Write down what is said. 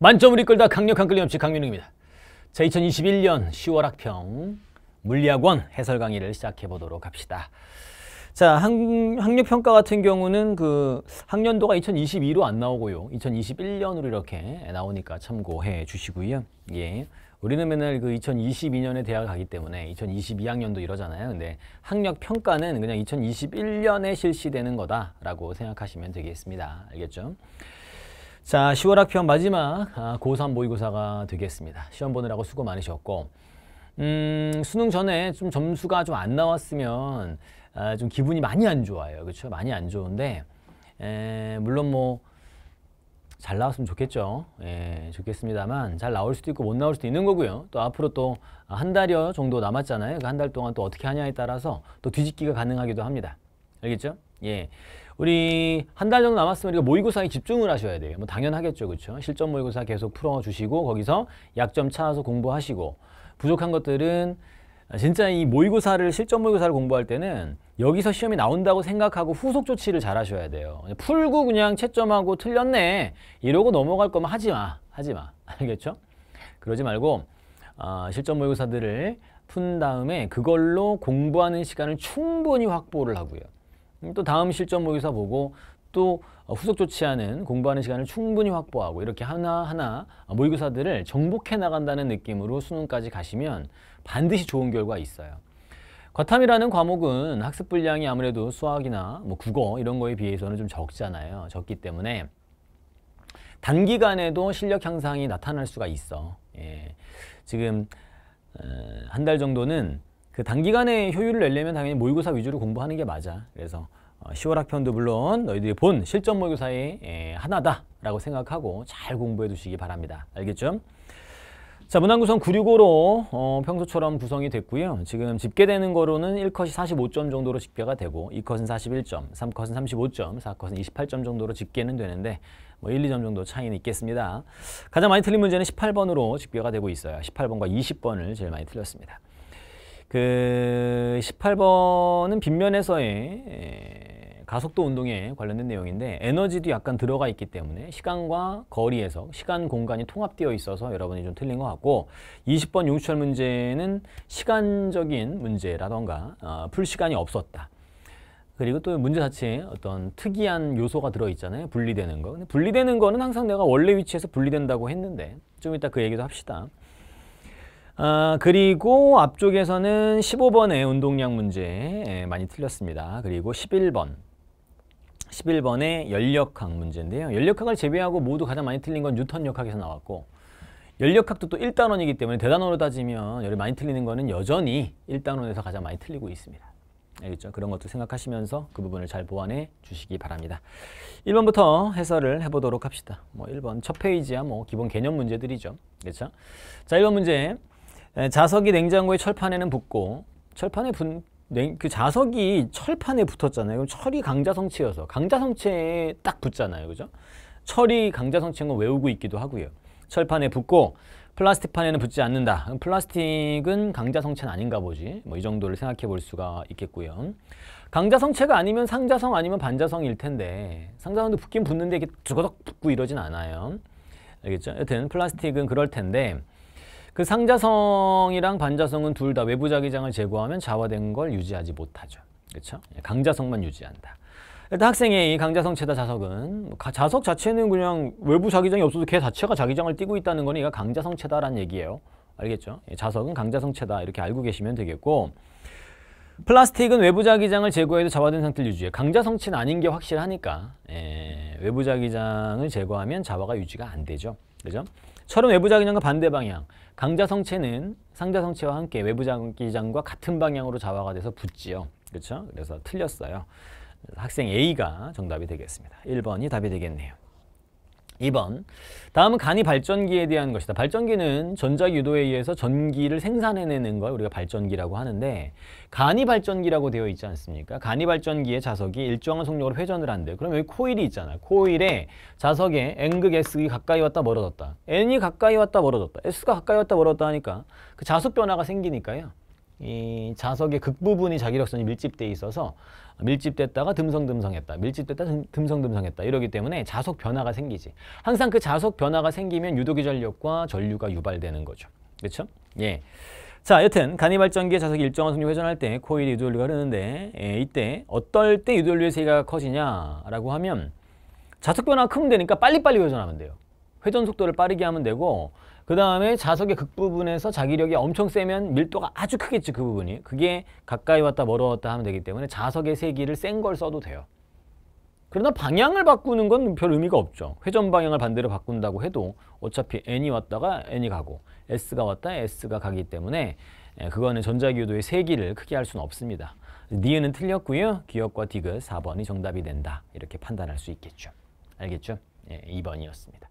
만점을 이끌다 강력한 끌림없이 강민욱입니다. 자, 2021년 10월 학평 물리학원 해설 강의를 시작해 보도록 합시다. 자, 학, 학력평가 같은 경우는 그 학년도가 2022로 안 나오고요. 2021년으로 이렇게 나오니까 참고해 주시고요. 예. 우리는 맨날 그 2022년에 대학 가기 때문에 2022학년도 이러잖아요. 근데 학력 평가는 그냥 2021년에 실시되는 거다라고 생각하시면 되겠습니다. 알겠죠? 자, 10월 학편 마지막 아, 고3 모의고사가 되겠습니다. 시험 보느라고 수고 많으셨고 음, 수능 전에 좀 점수가 좀 안 나왔으면 아, 좀 기분이 많이 안 좋아요. 그렇죠? 많이 안 좋은데 에, 물론 뭐 잘 나왔으면 좋겠죠. 예, 좋겠습니다만 잘 나올 수도 있고 못 나올 수도 있는 거고요. 또 앞으로 또 한 달여 정도 남았잖아요. 그 한 달 동안 또 어떻게 하냐에 따라서 또 뒤집기가 가능하기도 합니다. 알겠죠? 예. 우리 한 달 정도 남았으면 우리가 모의고사에 집중을 하셔야 돼요. 뭐 당연하겠죠. 그렇죠? 실전 모의고사 계속 풀어주시고 거기서 약점 찾아서 공부하시고 부족한 것들은 진짜 이 모의고사를 실전 모의고사를 공부할 때는 여기서 시험이 나온다고 생각하고 후속 조치를 잘 하셔야 돼요. 풀고 그냥 채점하고 틀렸네 이러고 넘어갈 거면 하지마 하지마 알겠죠? 그러지 말고 어, 실전 모의고사들을 푼 다음에 그걸로 공부하는 시간을 충분히 확보를 하고요. 음, 또 다음 실전 모의사 보고 또 어, 후속 조치하는 공부하는 시간을 충분히 확보하고 이렇게 하나하나 모의고사들을 정복해 나간다는 느낌으로 수능까지 가시면 반드시 좋은 결과 있어요. 과탐이라는 과목은 학습 분량이 아무래도 수학이나 뭐 국어 이런 거에 비해서는 좀 적잖아요. 적기 때문에 단기간에도 실력 향상이 나타날 수가 있어. 예. 지금 어, 한달 정도는 그 단기간에 효율을 내려면 당연히 모의고사 위주로 공부하는 게 맞아. 그래서 10월 어, 학편도 물론 너희들이 본 실전 모의고사의 예, 하나다라고 생각하고 잘 공부해 두시기 바랍니다. 알겠죠? 자, 문항 구성 965로 어, 평소처럼 구성이 됐고요. 지금 집계되는 거로는 1컷이 45점 정도로 집계가 되고 2컷은 41점, 3컷은 35점, 4컷은 28점 정도로 집계는 되는데 뭐 1, 2점 정도 차이는 있겠습니다. 가장 많이 틀린 문제는 18번으로 집계가 되고 있어요. 18번과 20번을 제일 많이 틀렸습니다. 그 18번은 빗면에서의 가속도 운동에 관련된 내용인데 에너지도 약간 들어가 있기 때문에 시간과 거리에서 시간 공간이 통합되어 있어서 여러분이 좀 틀린 것 같고 20번 용수철 문제는 시간적인 문제라던가 어, 풀 시간이 없었다. 그리고 또 문제 자체에 어떤 특이한 요소가 들어있잖아요. 분리되는 거. 근데 분리되는 거는 항상 내가 원래 위치에서 분리된다고 했는데 좀 이따 그 얘기도 합시다. 아, 그리고 앞쪽에서는 15번의 운동량 문제 예, 많이 틀렸습니다. 그리고 11번. 11번의 연력학 문제인데요. 연력학을 제외하고 모두 가장 많이 틀린 건 뉴턴 역학에서 나왔고 연력학도 또 1단원이기 때문에 대단원으로 따지면 열이 많이 틀리는 거는 여전히 1단원에서 가장 많이 틀리고 있습니다. 알겠죠? 그런 것도 생각하시면서 그 부분을 잘 보완해 주시기 바랍니다. 1번부터 해설을 해보도록 합시다. 뭐 1번 첫 페이지야 뭐 기본 개념 문제들이죠. 그렇죠? 자 1번 문제 예, 자석이 냉장고의 철판에는 붙고 철판에 붙, 그 자석이 철판에 붙었잖아요. 그럼 철이 강자성체여서 강자성체에 딱 붙잖아요. 그죠? 철이 강자성체인 건 외우고 있기도 하고요. 철판에 붙고 플라스틱판에는 붙지 않는다. 플라스틱은 강자성체는 아닌가 보지. 뭐 이 정도를 생각해 볼 수가 있겠고요. 강자성체가 아니면 상자성 아니면 반자성일 텐데 상자성도 붙긴 붙는데 이게 두거덕 붙고 이러진 않아요. 알겠죠? 여튼 플라스틱은 그럴 텐데 그 상자성이랑 반자성은 둘 다 외부 자기장을 제거하면 자화된 걸 유지하지 못하죠. 그렇죠? 강자성만 유지한다. 일단 학생의 이 강자성 체다 자석은 자석 자체는 그냥 외부 자기장이 없어도 걔 자체가 자기장을 띠고 있다는 거는 얘가 강자성 체다라는 얘기예요. 알겠죠? 예, 자석은 강자성 체다 이렇게 알고 계시면 되겠고 플라스틱은 외부 자기장을 제거해도 자화된 상태를 유지해. 강자성 체 아닌 게 확실하니까 예, 외부 자기장을 제거하면 자화가 유지가 안 되죠. 그죠? 처럼 외부작용과 반대 방향. 강자 성체는 상자 성체와 함께 외부자 기장과 같은 방향으로 자화가 돼서 붙지요. 그렇죠? 그래서 틀렸어요. 학생 A가 정답이 되겠습니다. 1번이 답이 되겠네요. 2번 다음은 간이 발전기에 대한 것이다. 발전기는 전자 유도에 의해서 전기를 생산해내는 걸 우리가 발전기라고 하는데 간이 발전기라고 되어 있지 않습니까? 간이 발전기의 자석이 일정한 속력으로 회전을 한대. 그럼 여기 코일이 있잖아. 코일에 자석에 N극 s 가 가까이 왔다 멀어졌다. N이 가까이 왔다 멀어졌다. S가 가까이 왔다 멀어졌다 하니까 그 자속 변화가 생기니까요. 이 자석의 극부분이 자기력선이 밀집돼 있어서 밀집됐다가 듬성듬성했다. 밀집됐다 듬성듬성했다. 이러기 때문에 자석 변화가 생기지. 항상 그 자석 변화가 생기면 유도기 전력과 전류가 유발되는 거죠. 그렇죠? 예. 자, 여튼 간이발전기의 자석이 일정한 속력 회전할 때 코일이 유도연료가 흐르는데 예, 이때 어떨 때 유도연료의 세기가 커지냐라고 하면 자석 변화가 크면 되니까 빨리빨리 회전하면 돼요. 회전 속도를 빠르게 하면 되고 그 다음에 자석의 극부분에서 자기력이 엄청 세면 밀도가 아주 크겠지 그 부분이 그게 가까이 왔다 멀어왔다 하면 되기 때문에 자석의 세기를 센 걸 써도 돼요 그러나 방향을 바꾸는 건 별 의미가 없죠 회전 방향을 반대로 바꾼다고 해도 어차피 N이 왔다가 N이 가고 S가 왔다 S가 가기 때문에 예, 그거는 전자기호도의 세기를 크게 할 수는 없습니다 니은은 틀렸고요 기억과 디귿 4번이 정답이 된다 이렇게 판단할 수 있겠죠 알겠죠? 예, 2번이었습니다